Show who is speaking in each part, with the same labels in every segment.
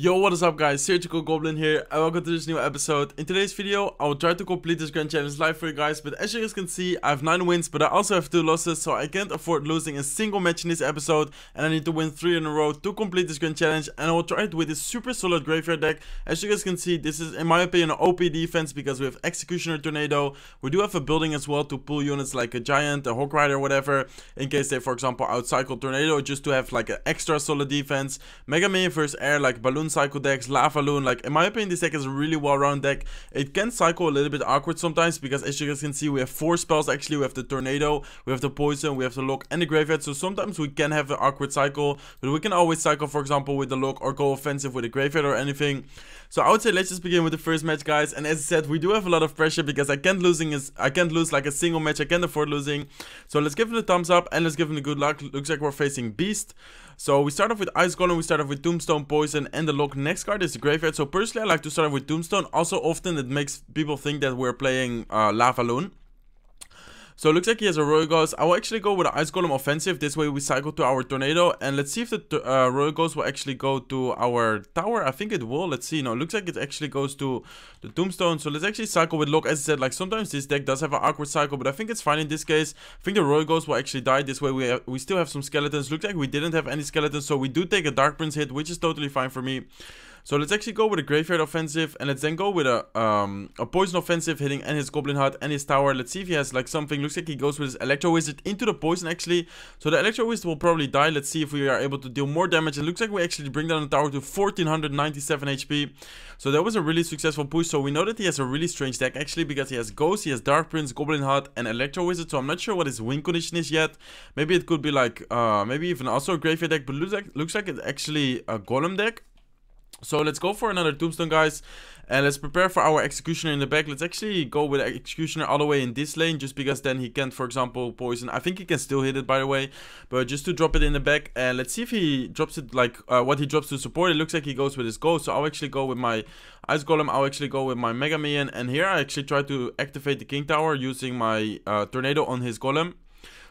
Speaker 1: Yo, what is up guys, Surgical Goblin here and welcome to this new episode. In today's video, I will try to complete this Grand Challenge live for you guys, but as you guys can see, I have 9 wins, but I also have 2 losses, so I can't afford losing a single match in this episode, and I need to win 3 in a row to complete this Grand Challenge, and I will try it with this super solid Graveyard deck. As you guys can see, this is in my opinion an OP defense, because we have Executioner Tornado, we do have a building as well to pull units like a Giant, a Hawk Rider, whatever, in case they for example outcycle Tornado, just to have like an extra solid defense, Mega Man vs Air like Balloon Moon Psycho decks, Lavaloon. Like, in my opinion, this deck is a really well-rounded deck. It can cycle a little bit awkward sometimes because as you guys can see, we have four spells actually. We have the Tornado, we have the Poison, we have the Lock and the Graveyard. So sometimes we can have an awkward cycle, but we can always cycle, for example, with the Lock or go offensive with the Graveyard or anything. So I would say let's just begin with the first match, guys. And as I said, we do have a lot of pressure because I can't losing is I can't lose like a single match. I can't afford losing. So let's give him a thumbs up and let's give him a good luck. Looks like we're facing Beast. So we start off with Ice Golem, we start off with Tombstone, Poison, and the lock. Next card is the Graveyard. So personally, I like to start off with Tombstone. Also, often it makes people think that we're playing uh, Lava Loon. So it looks like he has a Royal Ghost. I will actually go with an Ice Golem offensive. This way we cycle to our Tornado. And let's see if the uh, Royal Ghost will actually go to our tower. I think it will. Let's see. No, it looks like it actually goes to the Tombstone. So let's actually cycle with Lock. As I said, like sometimes this deck does have an awkward cycle. But I think it's fine in this case. I think the Royal Ghost will actually die. This way we, uh, we still have some skeletons. Looks like we didn't have any skeletons. So we do take a Dark Prince hit, which is totally fine for me. So let's actually go with a Graveyard Offensive, and let's then go with a um, a Poison Offensive, hitting and his Goblin Heart and his Tower. Let's see if he has like something. Looks like he goes with his Electro Wizard into the Poison actually. So the Electro Wizard will probably die. Let's see if we are able to deal more damage. It looks like we actually bring down the tower to 1497 HP. So that was a really successful push. So we know that he has a really strange deck actually, because he has Ghost, he has Dark Prince, Goblin Heart, and Electro Wizard. So I'm not sure what his win condition is yet. Maybe it could be like, uh, maybe even also a Graveyard deck, but looks like, looks like it's actually a Golem deck. So let's go for another tombstone, guys. And let's prepare for our executioner in the back. Let's actually go with executioner all the way in this lane. Just because then he can, for example, poison. I think he can still hit it, by the way. But just to drop it in the back. And let's see if he drops it, like, uh, what he drops to support. It looks like he goes with his goal. So I'll actually go with my Ice Golem. I'll actually go with my Mega Million. And here I actually try to activate the King Tower using my uh, Tornado on his Golem.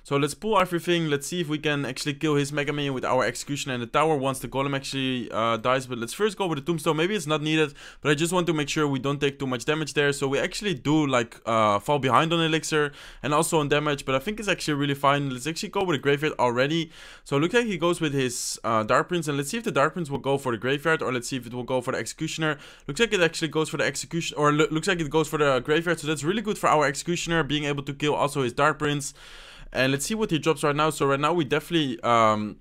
Speaker 1: So let's pull everything. Let's see if we can actually kill his Mega Minion with our executioner and the Tower once the Golem actually uh, dies. But let's first go with the Tombstone. Maybe it's not needed, but I just want to make sure we don't take too much damage there. So we actually do like uh, fall behind on Elixir and also on damage, but I think it's actually really fine. Let's actually go with the Graveyard already. So it looks like he goes with his uh, Dark Prince and let's see if the Dark Prince will go for the Graveyard or let's see if it will go for the Executioner. Looks like it actually goes for the Execution or looks like it goes for the Graveyard. So that's really good for our Executioner being able to kill also his Dark Prince. And let's see what he drops right now. So right now we definitely um,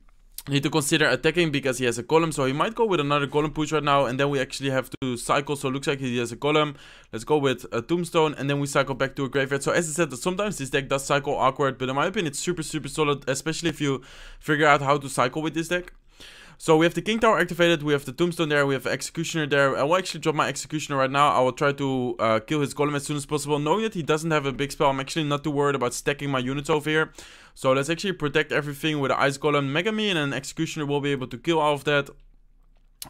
Speaker 1: need to consider attacking because he has a column. So he might go with another column push right now. And then we actually have to cycle. So looks like he has a column. Let's go with a tombstone. And then we cycle back to a graveyard. So as I said, sometimes this deck does cycle awkward. But in my opinion, it's super, super solid. Especially if you figure out how to cycle with this deck. So we have the King Tower activated, we have the Tombstone there, we have Executioner there. I will actually drop my Executioner right now. I will try to uh, kill his Golem as soon as possible. Knowing that he doesn't have a big spell, I'm actually not too worried about stacking my units over here. So let's actually protect everything with the Ice Golem Megami and Executioner will be able to kill all of that.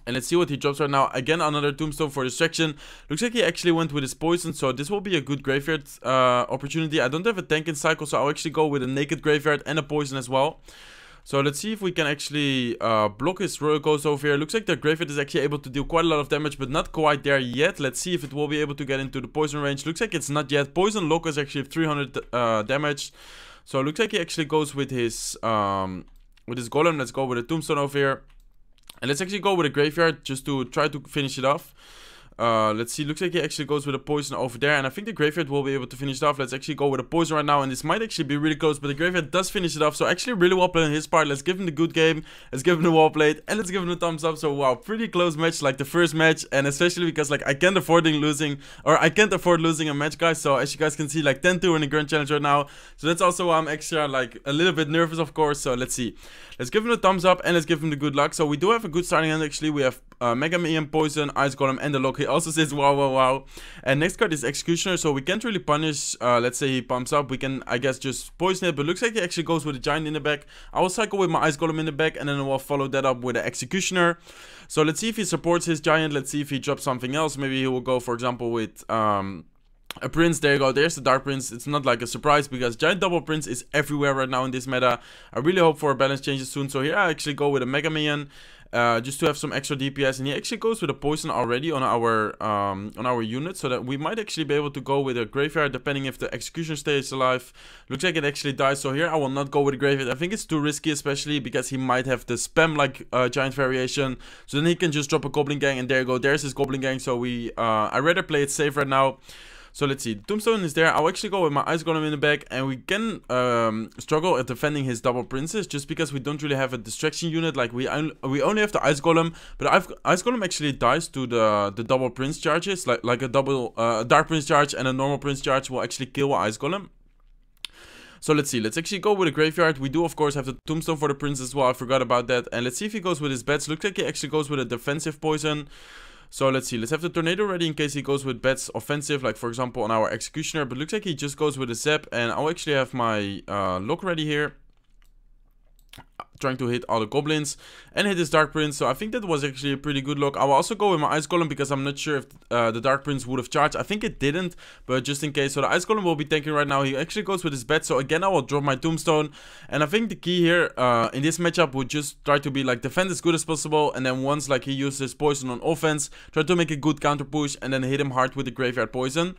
Speaker 1: And let's see what he drops right now. Again, another tombstone for distraction. Looks like he actually went with his poison, so this will be a good graveyard uh, opportunity. I don't have a tank in cycle, so I'll actually go with a naked graveyard and a poison as well. So let's see if we can actually uh, block his royal ghost over here. Looks like the graveyard is actually able to deal quite a lot of damage, but not quite there yet. Let's see if it will be able to get into the poison range. Looks like it's not yet. Poison Lock is actually 300 uh, damage. So it looks like he actually goes with his um, with his golem. Let's go with a tombstone over here. And let's actually go with a graveyard just to try to finish it off. Uh, let's see, looks like he actually goes with a poison over there, and I think the graveyard will be able to finish it off. Let's actually go with a poison right now, and this might actually be really close, but the graveyard does finish it off, so actually really well played on his part. Let's give him the good game, let's give him the well played, and let's give him the thumbs up. So wow, pretty close match, like the first match, and especially because like I can't afford losing, or I can't afford losing a match, guys. So as you guys can see, like 10-2 in the Grand Challenge right now, so that's also why I'm extra like a little bit nervous, of course. So let's see, let's give him the thumbs up, and let's give him the good luck. So we do have a good starting hand actually. We have uh, Mega Man, Poison, Ice Golem, and the Lock. He also says wow, wow, wow. And next card is Executioner, so we can't really punish. Uh, let's say he pumps up, we can, I guess, just poison it. But looks like he actually goes with a Giant in the back. I will cycle with my Ice Golem in the back, and then I will follow that up with an Executioner. So let's see if he supports his Giant. Let's see if he drops something else. Maybe he will go, for example, with... Um, a prince there you go there's the dark prince it's not like a surprise because giant double prince is everywhere right now in this meta i really hope for a balance changes soon so here i actually go with a mega minion uh, just to have some extra DPS, and he actually goes with a poison already on our um, on our unit, so that we might actually be able to go with a graveyard, depending if the execution stays alive. Looks like it actually dies, so here I will not go with a graveyard. I think it's too risky, especially because he might have the spam like uh, giant variation. So then he can just drop a goblin gang, and there you go. There's his goblin gang. So we uh, I rather play it safe right now. So let's see. Tombstone is there. I'll actually go with my Ice Golem in the back. And we can um, struggle at defending his double princess. Just because we don't really have a distraction unit. Like we we only have the Ice Golem. But I've, Ice Golem actually dies to the, the double prince charges. Like, like a double uh, Dark Prince charge and a normal prince charge will actually kill an Ice Golem. So let's see, let's actually go with a graveyard. We do of course have the tombstone for the prince as well, I forgot about that. And let's see if he goes with his bats. Looks like he actually goes with a defensive poison. So let's see. Let's have the tornado ready in case he goes with bets offensive, like for example on our executioner. But looks like he just goes with a zap. And I'll actually have my uh, lock ready here trying to hit all the goblins and hit his Dark Prince. So I think that was actually a pretty good look. I will also go with my Ice Golem because I'm not sure if uh, the Dark Prince would have charged. I think it didn't, but just in case. So the Ice Golem will be tanking right now. He actually goes with his bat, So again, I will drop my Tombstone. And I think the key here uh, in this matchup would just try to be like defend as good as possible. And then once like he uses poison on offense, try to make a good counter push and then hit him hard with the graveyard poison.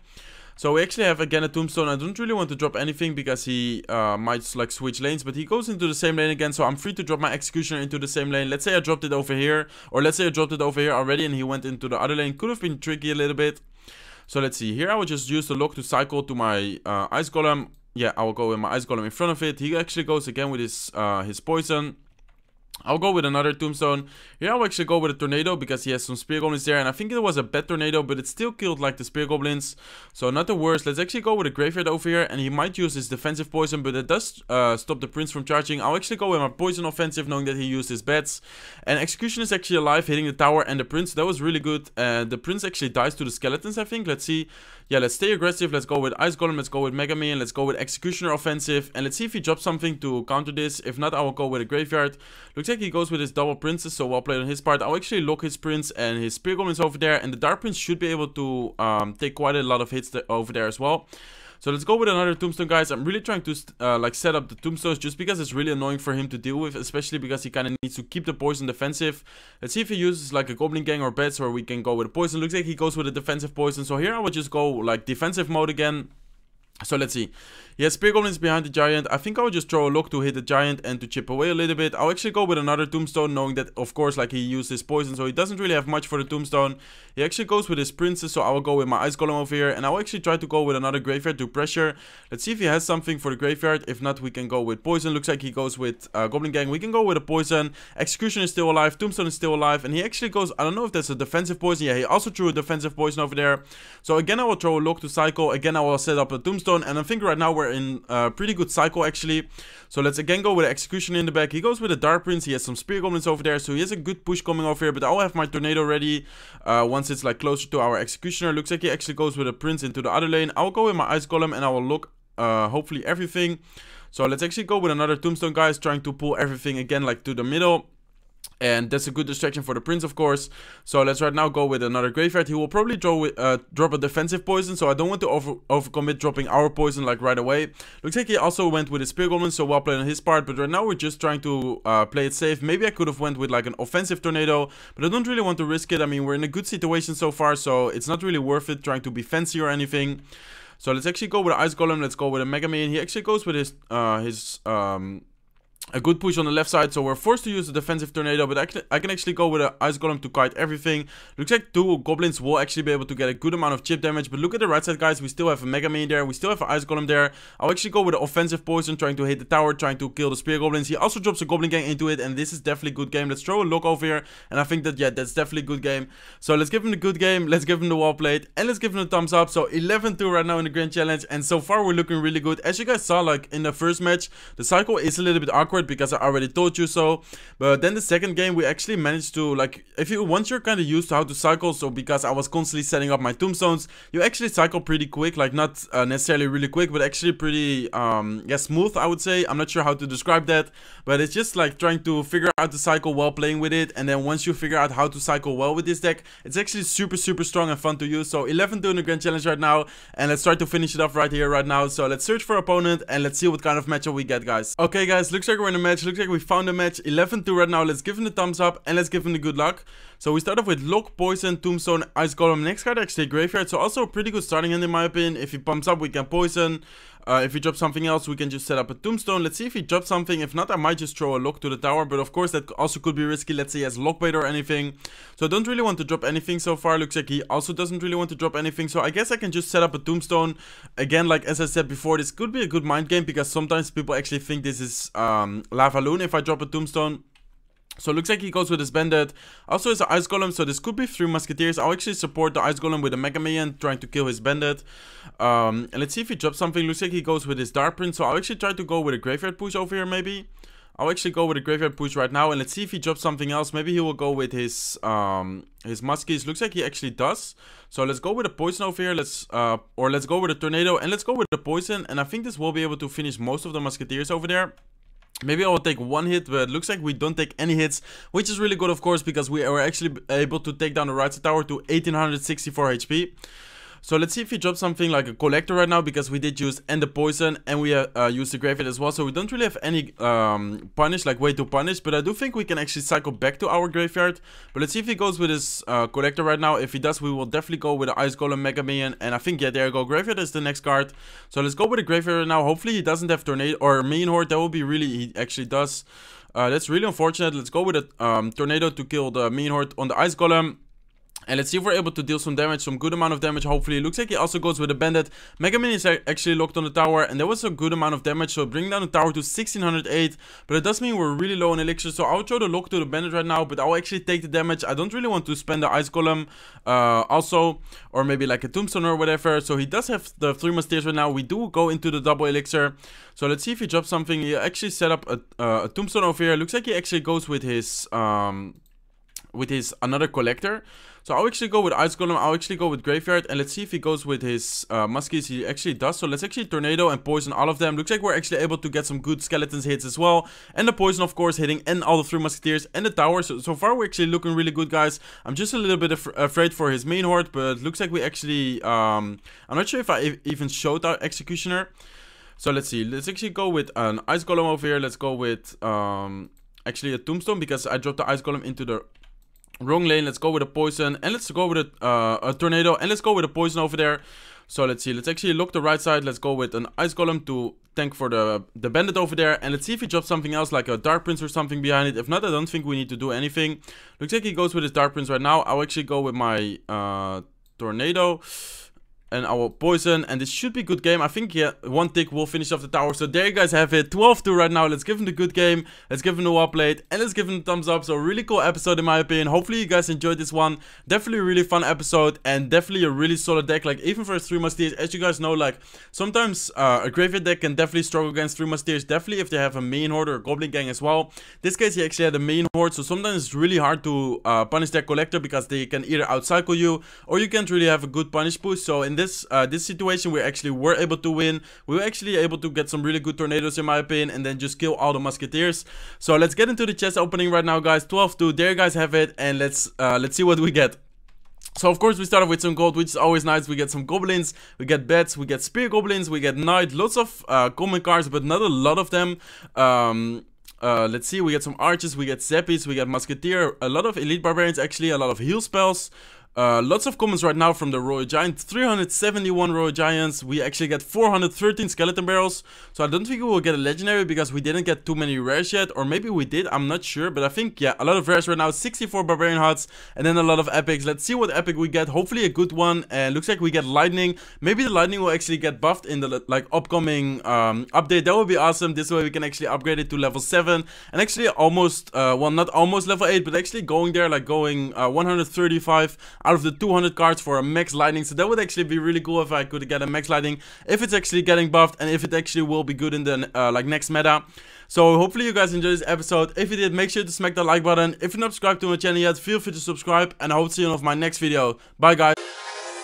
Speaker 1: So we actually have again a tombstone. I don't really want to drop anything because he uh, might like switch lanes. But he goes into the same lane again. So I'm free to drop my executioner into the same lane. Let's say I dropped it over here. Or let's say I dropped it over here already and he went into the other lane. Could have been tricky a little bit. So let's see. Here I would just use the lock to cycle to my uh, ice golem. Yeah, I will go with my ice golem in front of it. He actually goes again with his uh, his poison. I'll go with another Tombstone. Here I'll actually go with a Tornado because he has some Spear Goblins there. And I think it was a bad Tornado, but it still killed like the Spear Goblins. So not the worst. Let's actually go with a Graveyard over here. And he might use his Defensive Poison, but it does uh, stop the Prince from charging. I'll actually go with my Poison Offensive knowing that he used his Bats. And Execution is actually alive, hitting the Tower and the Prince. That was really good. Uh, the Prince actually dies to the Skeletons, I think. Let's see yeah, let's stay aggressive. Let's go with Ice Golem. Let's go with Mega Man. Let's go with Executioner Offensive. And let's see if he drops something to counter this. If not, I will go with a Graveyard. Looks like he goes with his Double Princess, so well played on his part. I'll actually lock his Prince and his Spear is over there. And the Dark Prince should be able to um, take quite a lot of hits over there as well. So let's go with another tombstone, guys. I'm really trying to uh, like set up the tombstones just because it's really annoying for him to deal with, especially because he kind of needs to keep the poison defensive. Let's see if he uses like a goblin gang or bets where we can go with poison. Looks like he goes with a defensive poison. So here I would just go like defensive mode again. So let's see. Yes, Spear Goblin's behind the Giant. I think I will just throw a lock to hit the Giant and to chip away a little bit. I'll actually go with another Tombstone, knowing that, of course, like he uses Poison, so he doesn't really have much for the Tombstone. He actually goes with his Princess, so I will go with my Ice Golem over here, and I'll actually try to go with another Graveyard to pressure. Let's see if he has something for the Graveyard. If not, we can go with Poison. Looks like he goes with uh, Goblin Gang. We can go with a Poison. Execution is still alive. Tombstone is still alive, and he actually goes, I don't know if that's a defensive Poison. Yeah, he also threw a defensive Poison over there. So again, I will throw a lock to Cycle. Again, I will set up a Tombstone, and I think right now we're in a pretty good cycle actually. So let's again go with an execution in the back. He goes with a Dark Prince. He has some Spear Goblins over there. So he has a good push coming over here. But I'll have my Tornado ready uh, once it's like closer to our Executioner. Looks like he actually goes with a Prince into the other lane. I'll go with my Ice Golem and I will look uh, hopefully everything. So let's actually go with another Tombstone guys trying to pull everything again like to the middle. And that's a good distraction for the prince, of course. So let's right now go with another graveyard. He will probably draw uh, drop a defensive poison, so I don't want to over overcommit dropping our poison like right away. Looks like he also went with a spear goblin, so well played on his part. But right now we're just trying to uh, play it safe. Maybe I could have went with like an offensive tornado, but I don't really want to risk it. I mean, we're in a good situation so far, so it's not really worth it trying to be fancy or anything. So let's actually go with an ice golem. Let's go with a mega man. He actually goes with his uh, his um a good push on the left side, so we're forced to use the defensive tornado, but I can, I can actually go with an ice golem to kite everything. Looks like two goblins will actually be able to get a good amount of chip damage, but look at the right side, guys. We still have a mega man there, we still have an ice golem there. I'll actually go with an offensive poison, trying to hit the tower, trying to kill the spear goblins. He also drops a goblin gang into it, and this is definitely good game. Let's throw a look over here, and I think that, yeah, that's definitely good game. So let's give him the good game, let's give him the wall plate, and let's give him a thumbs up. So 11-2 right now in the grand challenge, and so far we're looking really good. As you guys saw, like, in the first match, the cycle is a little bit awkward awkward because I already told you so. But then the second game we actually managed to like if you once you're kind of used to how to cycle so because I was constantly setting up my tombstones you actually cycle pretty quick like not uh, necessarily really quick but actually pretty um yeah smooth I would say I'm not sure how to describe that but it's just like trying to figure out the cycle while playing with it and then once you figure out how to cycle well with this deck it's actually super super strong and fun to use so 11 doing the grand challenge right now and let's try to finish it off right here right now so let's search for opponent and let's see what kind of matchup we get guys okay guys looks like we're in a match. Looks like we found a match. 11-2 right now. Let's give him the thumbs up and let's give him the good luck. So we start off with lock, Poison, Tombstone, Ice Golem. Next card actually Graveyard. So also a pretty good starting hand in my opinion. If he bumps up, we can Poison. Uh, if he drops something else, we can just set up a tombstone. Let's see if he drops something. If not, I might just throw a lock to the tower. But of course, that also could be risky. Let's say he has lockbait or anything. So I don't really want to drop anything so far. Looks like he also doesn't really want to drop anything. So I guess I can just set up a tombstone. Again, like as I said before, this could be a good mind game because sometimes people actually think this is um, Lava Loon if I drop a tombstone. So it looks like he goes with his bandit. Also his an ice golem, so this could be three musketeers. I'll actually support the ice golem with a mega man trying to kill his bandit. Um, and let's see if he drops something. Looks like he goes with his dark print, so I'll actually try to go with a graveyard push over here maybe. I'll actually go with a graveyard push right now and let's see if he drops something else. Maybe he will go with his um his muskies. Looks like he actually does. So let's go with a poison over here. Let's uh or let's go with a tornado and let's go with the poison. And I think this will be able to finish most of the musketeers over there. Maybe I will take one hit, but it looks like we don't take any hits, which is really good, of course, because we were actually able to take down the right tower to 1864 HP. So let's see if he drops something like a collector right now because we did use end the poison and we uh, uh, used the graveyard as well. So we don't really have any um, punish, like way to punish. But I do think we can actually cycle back to our graveyard. But let's see if he goes with his uh, collector right now. If he does, we will definitely go with the ice golem mega minion. And I think, yeah, there you go. Graveyard is the next card. So let's go with the graveyard right now. Hopefully he doesn't have tornado or mean horde. That would be really, he actually does. Uh, that's really unfortunate. Let's go with a um, tornado to kill the mean horde on the ice golem. And let's see if we're able to deal some damage, some good amount of damage, hopefully. Looks like he also goes with a bandit. Mega Minis is actually locked on the tower, and there was a good amount of damage, so bring down the tower to 1608. But it does mean we're really low on elixir, so I'll throw the lock to the bandit right now, but I'll actually take the damage. I don't really want to spend the ice column uh, also, or maybe like a tombstone or whatever. So he does have the three musketeers right now. We do go into the double elixir. So let's see if he drops something. He actually set up a, uh, a tombstone over here. Looks like he actually goes with his... Um, with his another collector. So I'll actually go with Ice Golem, I'll actually go with Graveyard, and let's see if he goes with his uh, Muskies, he actually does. So let's actually Tornado and Poison all of them. Looks like we're actually able to get some good Skeletons hits as well. And the Poison, of course, hitting and all the three Musketeers and the Tower. So, so far, we're actually looking really good, guys. I'm just a little bit af afraid for his main horde, but looks like we actually... Um, I'm not sure if I even showed our Executioner. So let's see, let's actually go with an Ice Golem over here. Let's go with... Um, actually a tombstone because I dropped the ice golem into the Wrong lane, let's go with a poison. And let's go with a, uh, a tornado. And let's go with a poison over there. So let's see, let's actually lock the right side. Let's go with an ice golem to tank for the, the bandit over there. And let's see if he drops something else, like a dark prince or something behind it. If not, I don't think we need to do anything. Looks like he goes with his dark prince right now. I'll actually go with my uh, tornado and our poison and this should be good game i think yeah one tick will finish off the tower so there you guys have it 12 2 right now let's give him the good game let's give him the war plate and let's give him the thumbs up so really cool episode in my opinion hopefully you guys enjoyed this one definitely a really fun episode and definitely a really solid deck like even for a three musketeers as you guys know like sometimes uh, a graveyard deck can definitely struggle against three musketeers definitely if they have a main horde or a goblin gang as well this case he actually had a main horde so sometimes it's really hard to uh, punish their collector because they can either outcycle you or you can't really have a good punish push so in this uh, this situation, we actually were able to win. We were actually able to get some really good tornadoes in my opinion, and then just kill all the musketeers. So let's get into the chest opening right now, guys. 12-2. There you guys have it, and let's uh, let's see what we get. So of course we started with some gold, which is always nice. We get some goblins, we get bats, we get spear goblins, we get knight, lots of uh, common cards, but not a lot of them. Um, uh, let's see, we get some archers, we get zeppies, we get musketeer, a lot of elite barbarians actually, a lot of heal spells. Uh, lots of comments right now from the Royal Giant. 371 Royal Giants. We actually get 413 Skeleton Barrels. So I don't think we will get a Legendary because we didn't get too many rares yet. Or maybe we did. I'm not sure. But I think, yeah, a lot of rares right now. 64 Barbarian Huts. And then a lot of Epics. Let's see what Epic we get. Hopefully a good one. And uh, looks like we get Lightning. Maybe the Lightning will actually get buffed in the like upcoming um, update. That would be awesome. This way we can actually upgrade it to level 7. And actually almost, uh, well, not almost level 8. But actually going there, like going uh, 135 out of the 200 cards for a max lightning. So that would actually be really cool if I could get a max lightning, if it's actually getting buffed and if it actually will be good in the uh, like next meta. So hopefully you guys enjoyed this episode. If you did, make sure to smack that like button. If you're not subscribed to my channel yet, feel free to subscribe and I hope to see you in my next video. Bye guys.